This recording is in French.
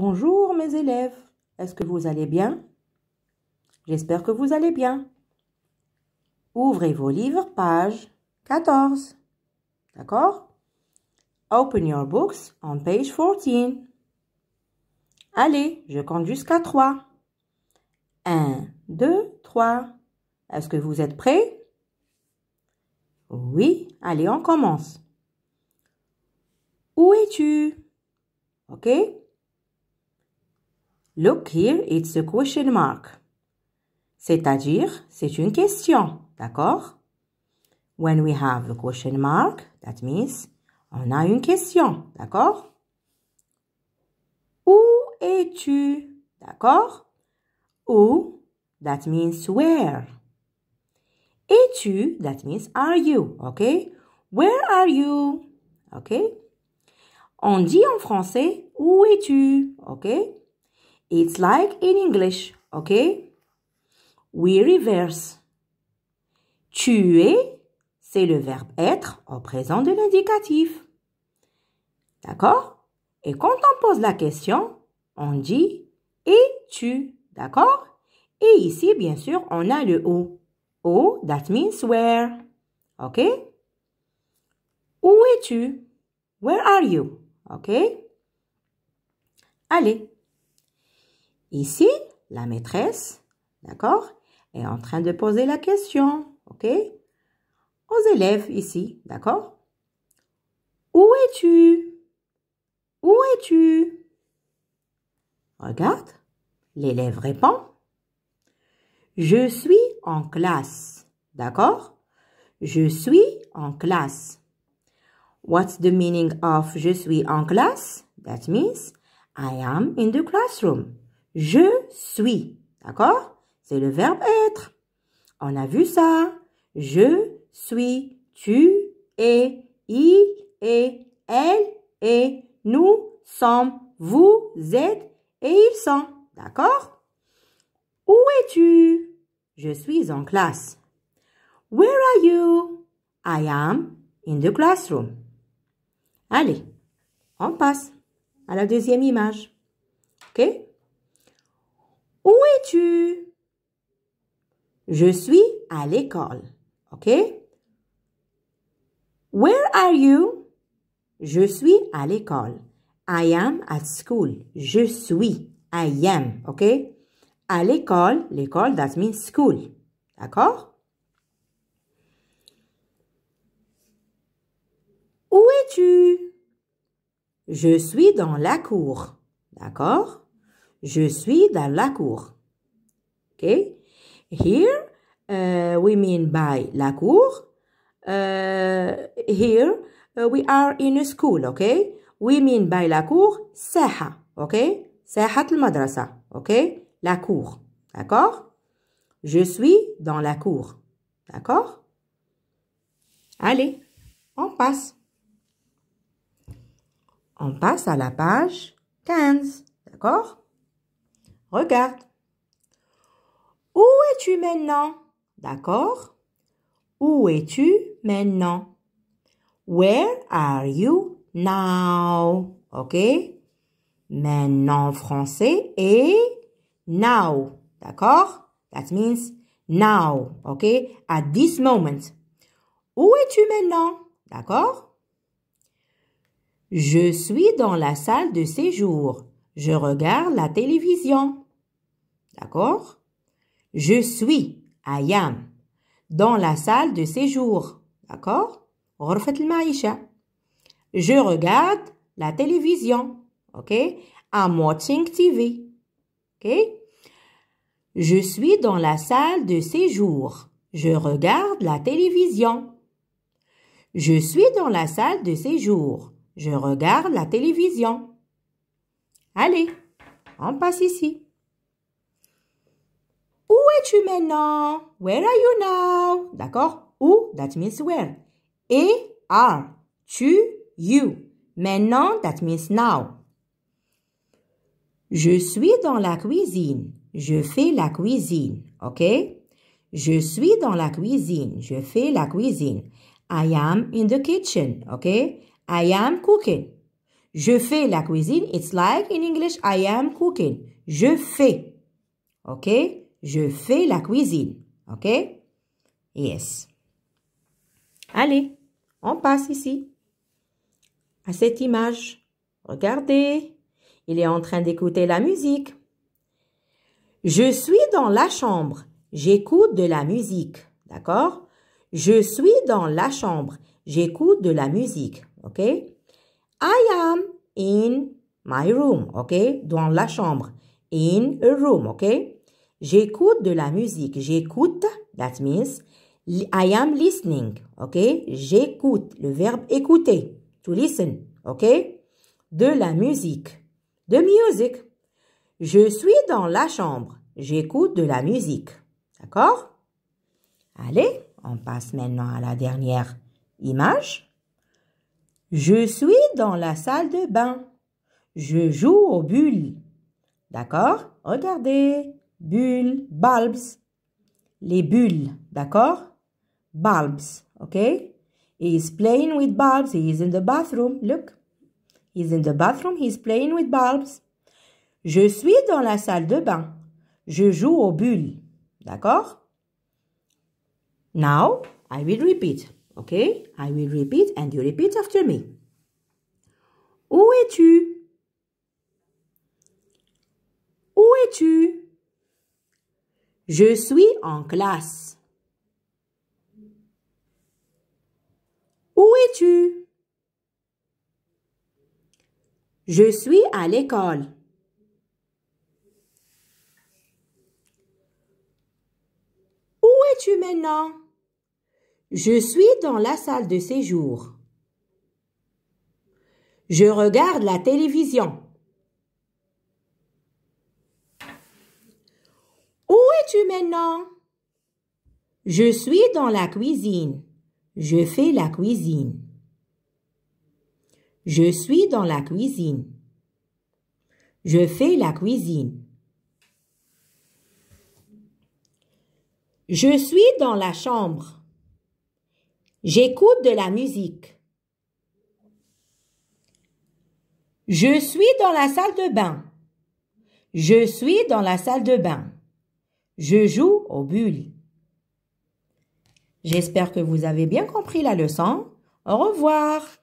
Bonjour mes élèves, est-ce que vous allez bien J'espère que vous allez bien. Ouvrez vos livres, page 14. D'accord Open your books on page 14. Allez, je compte jusqu'à 3. 1, 2, 3. Est-ce que vous êtes prêts Oui, allez, on commence. Où es-tu Ok Look here, it's a question mark. C'est-à-dire, c'est une question, d'accord When we have a question mark, that means on a une question, d'accord Où es-tu D'accord Où, that means where. Es-tu, that means are you, ok Where are you Ok On dit en français, où es-tu Ok It's like in English, okay? We reverse. es, c'est le verbe être au présent de l'indicatif. D'accord Et quand on pose la question, on dit es-tu, d'accord Et ici, bien sûr, on a le O. O, that means where. OK Où es-tu Where are you OK Allez, Ici, la maîtresse, d'accord, est en train de poser la question, ok, aux élèves ici, d'accord Où es-tu Où es-tu Regarde, l'élève répond. Je suis en classe, d'accord Je suis en classe. What's the meaning of je suis en classe? That means I am in the classroom. Je suis. D'accord C'est le verbe être. On a vu ça. Je suis, tu es, il est, elle est, nous sommes, vous êtes et ils sont. D'accord Où es-tu Je suis en classe. Where are you I am in the classroom. Allez, on passe à la deuxième image. OK où es-tu? Je suis à l'école. OK? Where are you? Je suis à l'école. I am at school. Je suis. I am. OK? À l'école, l'école, that means school. D'accord? Où es-tu? Je suis dans la cour. D'accord? Je suis dans la cour. Okay? Here, uh, we mean by la cour. Uh, here, uh, we are in a school. Okay? We mean by la cour, OK ?« Okay? Saha al-madrasa. Okay? La cour. D'accord? Je suis dans la cour. D'accord? Allez, on passe. On passe à la page 15. D'accord Regarde. Où es-tu maintenant D'accord Où es-tu maintenant Where are you now OK Maintenant français et now. D'accord That means now. OK At this moment. Où es-tu maintenant D'accord Je suis dans la salle de séjour. Je regarde la télévision. D'accord Je suis, I am, dans la salle de séjour. D'accord Je regarde la télévision. OK I'm watching TV. OK Je suis dans la salle de séjour. Je regarde la télévision. Je suis dans la salle de séjour. Je regarde la télévision. Allez, on passe ici. Où es-tu maintenant? Where are you now? D'accord? Où, that means where. Et are, tu, you. Maintenant, that means now. Je suis dans la cuisine. Je fais la cuisine. OK? Je suis dans la cuisine. Je fais la cuisine. I am in the kitchen. OK? I am cooking. Je fais la cuisine. It's like in English, I am cooking. Je fais. OK? Je fais la cuisine. OK? Yes. Allez, on passe ici à cette image. Regardez, il est en train d'écouter la musique. Je suis dans la chambre. J'écoute de la musique. D'accord? Je suis dans la chambre. J'écoute de la musique. OK? I am in my room, ok? Dans la chambre. In a room, ok? J'écoute de la musique. J'écoute, that means I am listening, ok? J'écoute, le verbe écouter, to listen, ok? De la musique. De music. Je suis dans la chambre. J'écoute de la musique. D'accord Allez, on passe maintenant à la dernière image. Je suis dans la salle de bain. Je joue aux bulles. D'accord Regardez. Bulles, bulbs. Les bulles, d'accord Bulbs, ok He's playing with bulbs. He is in the bathroom. Look. He's in the bathroom. He's playing with bulbs. Je suis dans la salle de bain. Je joue aux bulles. D'accord Now, I will repeat. Ok, I will repeat and you repeat after me. Où es-tu? Où es-tu? Je suis en classe. Où es-tu? Je suis à l'école. Où es-tu maintenant? Je suis dans la salle de séjour. Je regarde la télévision. Où es-tu maintenant? Je suis dans la cuisine. Je fais la cuisine. Je suis dans la cuisine. Je fais la cuisine. Je suis dans la chambre. J'écoute de la musique. Je suis dans la salle de bain. Je suis dans la salle de bain. Je joue au bulle. J'espère que vous avez bien compris la leçon. Au revoir.